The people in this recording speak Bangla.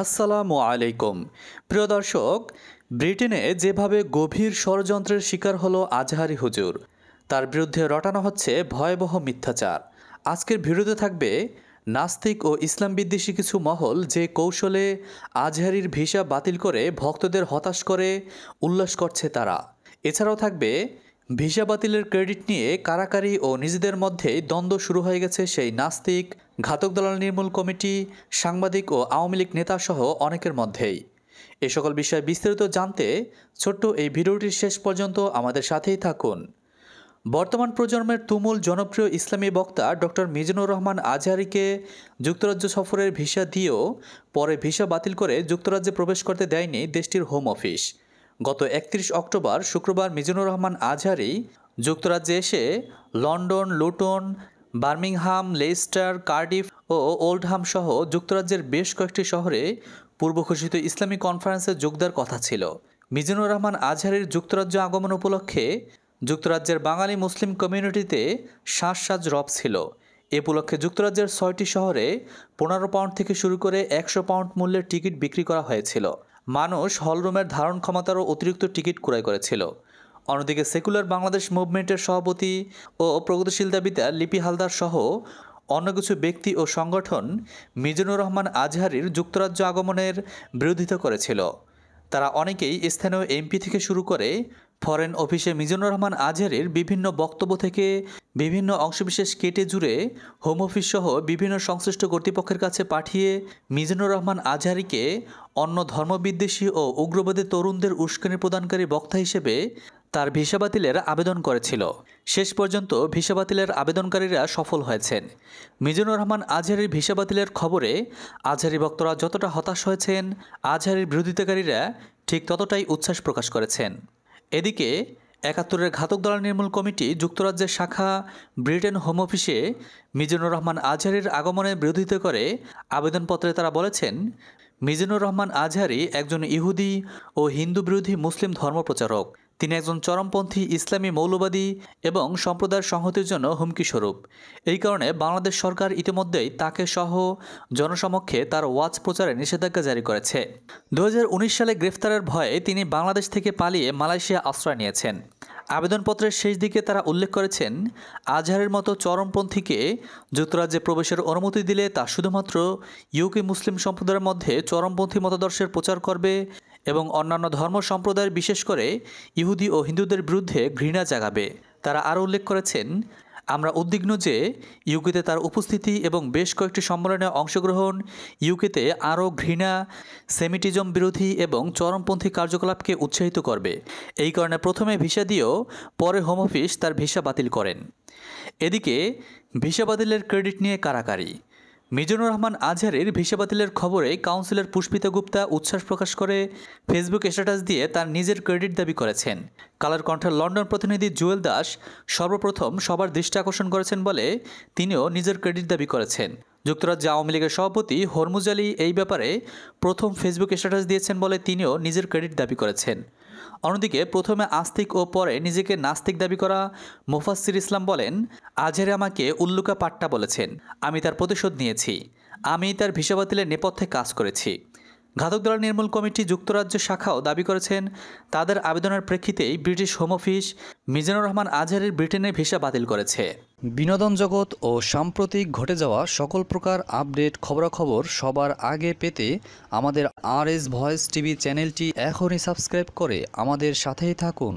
আসসালামু আলাইকুম প্রিয় দর্শক ব্রিটেনে যেভাবে গভীর ষড়যন্ত্রের শিকার হলো আজহারি হুজুর তার বিরুদ্ধে রটানো হচ্ছে ভয়াবহ মিথ্যাচার আজকের ভিডিওতে থাকবে নাস্তিক ও ইসলাম বিদ্বেষী কিছু মহল যে কৌশলে আজহারির ভিসা বাতিল করে ভক্তদের হতাশ করে উল্লাস করছে তারা এছাড়াও থাকবে ভিসা বাতিলের ক্রেডিট নিয়ে কারাকারি ও নিজেদের মধ্যে দ্বন্দ্ব শুরু হয়ে গেছে সেই নাস্তিক ঘাতক দলাল নির্মূল কমিটি সাংবাদিক ও আওয়ামী লীগ নেতাসহ অনেকের মধ্যেই এ সকল বিষয়ে বিস্তারিত জানতে ছোট্ট এই ভিডিওটির শেষ পর্যন্ত আমাদের সাথেই থাকুন বর্তমান প্রজন্মের তুমুল জনপ্রিয় ইসলামী বক্তা ডক্টর মিজানুর রহমান আজহারিকে যুক্তরাজ্য সফরের ভিসা দিয়েও পরে ভিসা বাতিল করে যুক্তরাজ্যে প্রবেশ করতে দেয়নি দেশটির হোম অফিস গত একত্রিশ অক্টোবর শুক্রবার মিজানুর রহমান আজহারি যুক্তরাজ্যে এসে London Luton Birmingham Leicester Cardiff ও ওল্ডহাম সহ যুক্তরাজ্যের বেশ কয়েকটি শহরে পূর্বঘোষিত ইসলামিক কনফারেন্সে যোগদার কথা ছিল মিজানুর রহমান আজহারির যুক্তরাজ্য আগমন উপলক্ষে যুক্তরাজ্যের বাঙালি মুসলিম কমিউনিটিতে সাজসাজ রব ছিল এ উপলক্ষে যুক্তরাজ্যের ছয়টি শহরে পনেরো পাউন্ড থেকে শুরু করে একশো পাউন্ড মূল্যের টিকিট বিক্রি করা হয়েছিল মানুষ হলরুমের ধারণ ক্ষমতারও অতিরিক্ত টিকিট ক্রয় করেছিল অন্যদিকে সেকুলার বাংলাদেশ মুভমেন্টের সভাপতি ও প্রগতিশীল দাবিতা লিপি হালদার সহ অন্য কিছু ব্যক্তি ও সংগঠন মিজানুর রহমান আজহারির যুক্তরাজ্য আগমনের বিরোধিতা করেছিল তারা অনেকেই স্থানীয় এমপি থেকে শুরু করে ফরেন অফিসে মিজানুর রহমান আজহারের বিভিন্ন বক্তব্য থেকে বিভিন্ন অংশবিশেষ কেটে জুড়ে হোম অফিস সহ বিভিন্ন সংশ্লিষ্ট কর্তৃপক্ষের কাছে পাঠিয়ে মিজানুর রহমান আজহারিকে অন্য ধর্মবিদ্বেষী ও উগ্রবাদী তরুণদের উস্কানি প্রদানকারী বক্তা হিসেবে তার ভিসা বাতিলের আবেদন করেছিল শেষ পর্যন্ত ভিসা বাতিলের আবেদনকারীরা সফল হয়েছেন মিজানুর রহমান আজহারির ভিসা বাতিলের খবরে আজহারি বক্তরা যতটা হতাশ হয়েছেন আজহারির বিরোধিতাকারীরা ঠিক ততটাই উচ্ছ্বাস প্রকাশ করেছেন এদিকে একাত্তরের ঘাতক দল নির্মূল কমিটি যুক্তরাজ্যের শাখা ব্রিটেন হোম অফিসে মিজানুর রহমান আজহারির আগমনে বিরোধিতা করে আবেদনপত্রে তারা বলেছেন মিজানুর রহমান আজহারি একজন ইহুদি ও হিন্দু বিরোধী মুসলিম ধর্মপ্রচারক তিনি একজন চরমপন্থী ইসলামী মৌলবাদী এবং সম্প্রদায়ের সংহতির জন্য হুমকি স্বরূপ এই কারণে বাংলাদেশ সরকার ইতিমধ্যেই তাকে সহ জনসমক্ষে তার ওয়াজ প্রচারে নিষেধাজ্ঞা জারি করেছে দু সালে গ্রেফতারের ভয়ে তিনি বাংলাদেশ থেকে পালিয়ে মালয়েশিয়া আশ্রয় নিয়েছেন আবেদনপত্রের শেষ দিকে তারা উল্লেখ করেছেন আজহারের মতো চরমপন্থীকে যুক্তরাজ্যে প্রবেশের অনুমতি দিলে তা শুধুমাত্র ইউকে মুসলিম সম্প্রদায়ের মধ্যে চরমপন্থী মতাদর্শের প্রচার করবে এবং অন্যান্য ধর্ম সম্প্রদায়ের বিশেষ করে ইহুদি ও হিন্দুদের বিরুদ্ধে ঘৃণা জাগাবে তারা আরও উল্লেখ করেছেন আমরা উদ্বিগ্ন যে ইউকেতে তার উপস্থিতি এবং বেশ কয়েকটি সম্মেলনে অংশগ্রহণ ইউকেতে আরও ঘৃণা সেমিটিজম বিরোধী এবং চরমপন্থী কার্যকলাপকে উৎসাহিত করবে এই কারণে প্রথমে ভিসা দিয়েও পরে হোম অফিস তার ভিসা বাতিল করেন এদিকে ভিসা বাতিলের ক্রেডিট নিয়ে কারাকারি মিজানুর রহমান আজহারের ভিসা বাতিলের খবরে কাউন্সিলর পুষ্পিতা গুপ্তা উচ্ছ্বাস প্রকাশ করে ফেসবুক স্ট্যাটাস দিয়ে তার নিজের ক্রেডিট দাবি করেছেন কালার কণ্ঠের লন্ডন প্রতিনিধি জুয়েল দাস সর্বপ্রথম সবার দৃষ্টি আকর্ষণ করেছেন বলে তিনিও নিজের ক্রেডিট দাবি করেছেন যুক্তরাজ্য আওয়ামী লীগের সভাপতি হরমুজ আলী এই ব্যাপারে প্রথম ফেসবুক স্ট্যাটাস দিয়েছেন বলে তিনিও নিজের ক্রেডিট দাবি করেছেন অন্যদিকে প্রথমে আস্তিক ও পরে নিজেকে নাস্তিক দাবি করা মুফাসির ইসলাম বলেন আজের আমাকে উল্লুকা পাট্টা বলেছেন আমি তার প্রতিশোধ নিয়েছি আমি তার ভিসা বাতিলের নেপথ্যে কাজ করেছি ঘাতক দল নির্মূল কমিটি যুক্তরাজ্য শাখাও দাবি করেছেন তাদের আবেদনের প্রেক্ষিতেই British home office Mizanur Rahman আজহারের ব্রিটেনে ভিসা বাতিল করেছে বিনোদন জগৎ ও সাম্প্রতিক ঘটে যাওয়া সকল প্রকার আপডেট খবরাখবর সবার আগে পেতে আমাদের আর এস ভয়েস টিভি চ্যানেলটি এখনই সাবস্ক্রাইব করে আমাদের সাথেই থাকুন